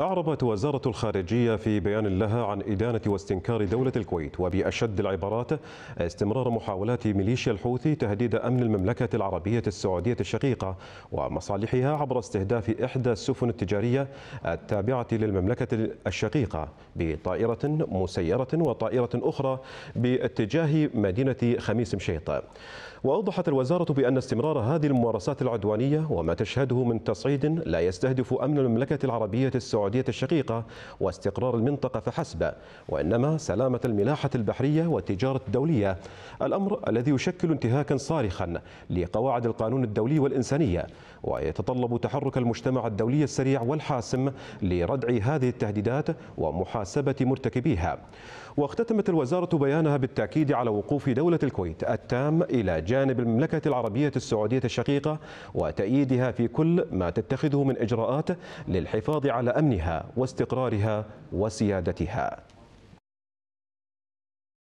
أعربت وزارة الخارجية في بيان لها عن إدانة واستنكار دولة الكويت وبأشد العبارات استمرار محاولات ميليشيا الحوثي تهديد أمن المملكة العربية السعودية الشقيقة ومصالحها عبر استهداف إحدى السفن التجارية التابعة للمملكة الشقيقة بطائرة مسيرة وطائرة أخرى باتجاه مدينة خميس مشيط وأوضحت الوزارة بأن استمرار هذه الممارسات العدوانية وما تشهده من تصعيد لا يستهدف أمن المملكة العربية السعودية السعودية الشقيقة واستقرار المنطقة فحسب وإنما سلامة الملاحة البحرية والتجارة الدولية الأمر الذي يشكل انتهاكا صارخا لقواعد القانون الدولي والإنسانية ويتطلب تحرك المجتمع الدولي السريع والحاسم لردع هذه التهديدات ومحاسبة مرتكبيها واختتمت الوزارة بيانها بالتأكيد على وقوف دولة الكويت التام إلى جانب المملكة العربية السعودية الشقيقة وتأييدها في كل ما تتخذه من إجراءات للحفاظ على أمنها واستقرارها وسيادتها